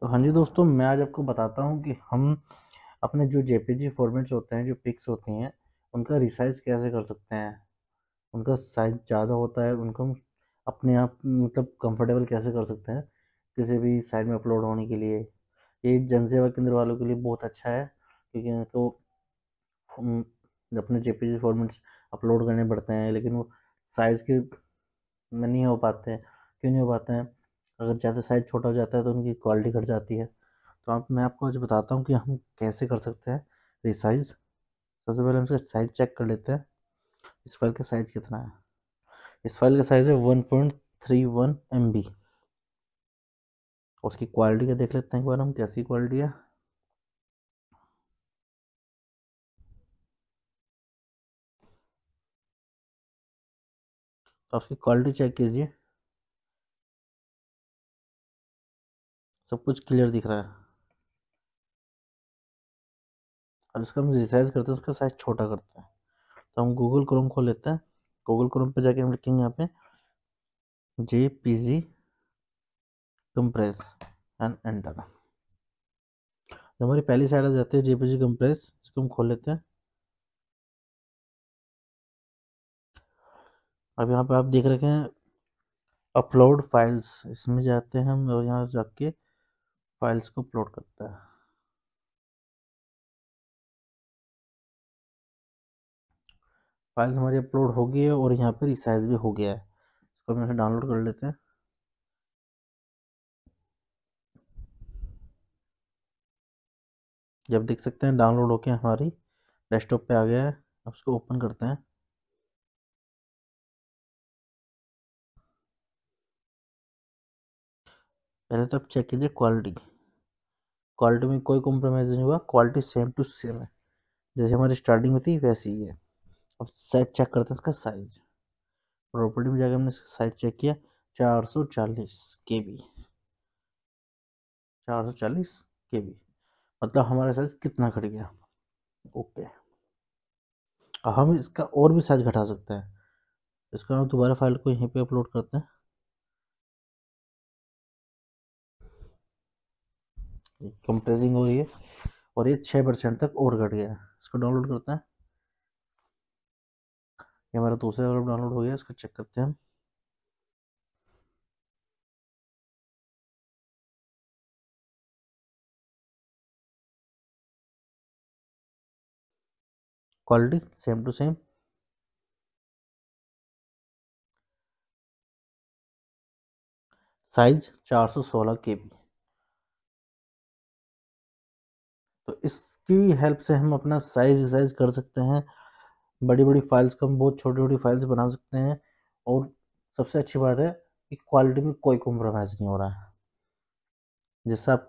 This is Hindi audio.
तो हाँ जी दोस्तों मैं आज आपको बताता हूँ कि हम अपने जो जे फॉर्मेट्स होते हैं जो पिक्स होती हैं उनका रिसाइज कैसे कर सकते हैं उनका साइज ज़्यादा होता है उनको हम अपने आप मतलब कंफर्टेबल कैसे कर सकते हैं किसी भी साइड में अपलोड होने के लिए ये जनसेवा केंद्र वालों के लिए बहुत अच्छा है क्योंकि तो अपने जे फॉर्मेट्स अपलोड करने पड़ते हैं लेकिन वो साइज़ के में नहीं हो पाते हैं क्यों नहीं हो पाते हैं अगर ज़्यादा साइज़ छोटा हो जाता है तो उनकी क्वालिटी घट जाती है तो आप मैं आपको आज बताता हूँ कि हम कैसे कर सकते हैं रिसाइज सबसे पहले हम इसका साइज़ चेक कर लेते हैं इस फाइल का साइज़ कितना है इस फाइल का साइज़ है one point three one M B उसकी क्वालिटी का देख लेते हैं एक बार हम कैसी क्वालिटी है तो उसकी क्वालिटी चेक कीजिए सब कुछ क्लियर दिख रहा है अब इसका हम रिसाइज करते हैं उसका साइज छोटा करते हैं तो हम गूगल क्रोम खोल लेते हैं गूगल क्रोम पे जाके हम लिखेंगे यहाँ पे J P G compress and enter जो हमारी पहली साइड आ जाती है जे पी जी कंप्रेस इसको हम खोल लेते हैं अब यहाँ पे आप देख रखे हैं अपलोड फाइल्स इसमें जाते हैं हम और यहाँ जाके फाइल्स को अपलोड करता है फाइल्स हमारी अपलोड हो गई है और यहाँ पर रिसाइज भी हो गया है इसको हम यहाँ डाउनलोड कर लेते हैं जब देख सकते हैं डाउनलोड होके हमारी डेस्कटॉप पे आ गया है अब इसको ओपन करते हैं पहले तो आप चेक कीजिए क्वालिटी क्वालिटी में कोई कॉम्प्रोमाइज़ नहीं हुआ क्वालिटी सेम टू सेम है जैसे हमारी स्टार्टिंग होती है वैसी ही है अब साइज चेक करते हैं इसका साइज़ प्रॉपर्टी में जाकर हमने इसका साइज चेक किया चार सौ चालीस के बी चार सौ चालीस के बी मतलब हमारा साइज कितना घट गया ओके हम इसका और भी साइज घटा सकते हैं इसका हम दोबारा फाइल को यहीं पे अपलोड करते हैं कंप्रेसिंग हो रही है और ये छः परसेंट तक और घट गया इसको डाउनलोड करते हैं ये हमारा दूसरा एल्बम डाउनलोड हो गया इसको चेक करते हैं quality same to same size 416 KB तो इसकी हेल्प से हम अपना साइज साइज कर सकते हैं बड़ी बड़ी फाइल्स को हम बहुत छोटी छोटी फाइल्स बना सकते हैं और सबसे अच्छी बात है कि क्वालिटी में कोई कॉम्प्रोमाइज़ नहीं हो रहा है जैसा आप